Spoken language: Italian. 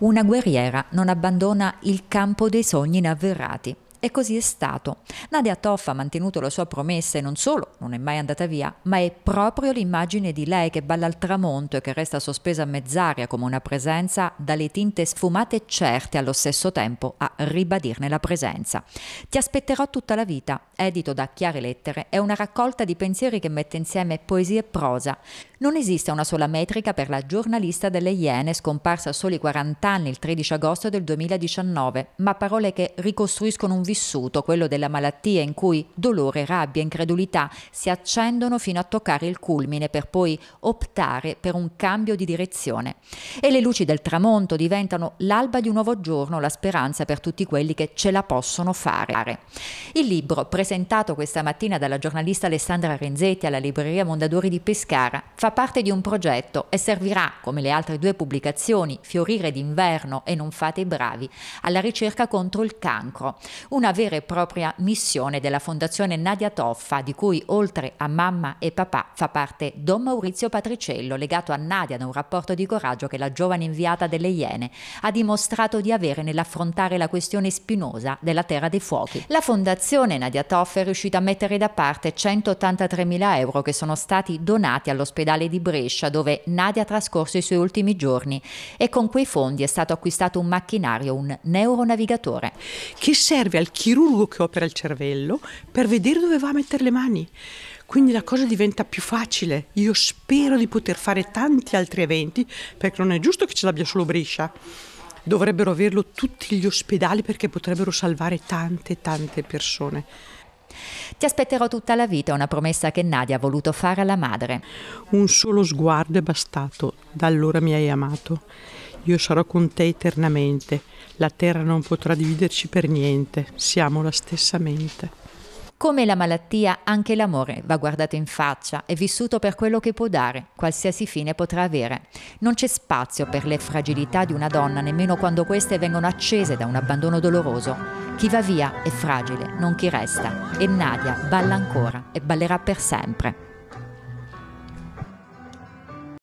Una guerriera non abbandona il campo dei sogni inavverrati. E così è stato. Nadia Toff ha mantenuto la sua promessa e non solo non è mai andata via, ma è proprio l'immagine di lei che balla al tramonto e che resta sospesa a mezz'aria come una presenza dalle tinte sfumate e certe allo stesso tempo a ribadirne la presenza. Ti aspetterò tutta la vita, edito da Chiare Lettere, è una raccolta di pensieri che mette insieme poesia e prosa. Non esiste una sola metrica per la giornalista delle Iene scomparsa a soli 40 anni il 13 agosto del 2019, ma parole che ricostruiscono un vissuto, quello della malattia in cui dolore, rabbia, incredulità si accendono fino a toccare il culmine per poi optare per un cambio di direzione. E le luci del tramonto diventano l'alba di un nuovo giorno, la speranza per tutti quelli che ce la possono fare. Il libro, presentato questa mattina dalla giornalista Alessandra Renzetti alla libreria Mondadori di Pescara, fa parte di un progetto e servirà, come le altre due pubblicazioni, Fiorire d'inverno e Non fate i bravi, alla ricerca contro il cancro. Un una vera e propria missione della Fondazione Nadia Toffa, di cui oltre a mamma e papà fa parte Don Maurizio Patriciello, legato a Nadia da un rapporto di coraggio che la giovane inviata delle Iene ha dimostrato di avere nell'affrontare la questione spinosa della Terra dei Fuochi. La Fondazione Nadia Toffa è riuscita a mettere da parte 183.000 euro che sono stati donati all'ospedale di Brescia dove Nadia ha trascorso i suoi ultimi giorni e con quei fondi è stato acquistato un macchinario, un neuronavigatore. Che serve al chirurgo che opera il cervello per vedere dove va a mettere le mani. Quindi la cosa diventa più facile. Io spero di poter fare tanti altri eventi perché non è giusto che ce l'abbia solo Brescia. Dovrebbero averlo tutti gli ospedali perché potrebbero salvare tante, tante persone. Ti aspetterò tutta la vita, una promessa che Nadia ha voluto fare alla madre. Un solo sguardo è bastato, da allora mi hai amato. Io sarò con te eternamente la terra non potrà dividerci per niente, siamo la stessa mente. Come la malattia, anche l'amore va guardato in faccia e vissuto per quello che può dare, qualsiasi fine potrà avere. Non c'è spazio per le fragilità di una donna, nemmeno quando queste vengono accese da un abbandono doloroso. Chi va via è fragile, non chi resta. E Nadia balla ancora e ballerà per sempre.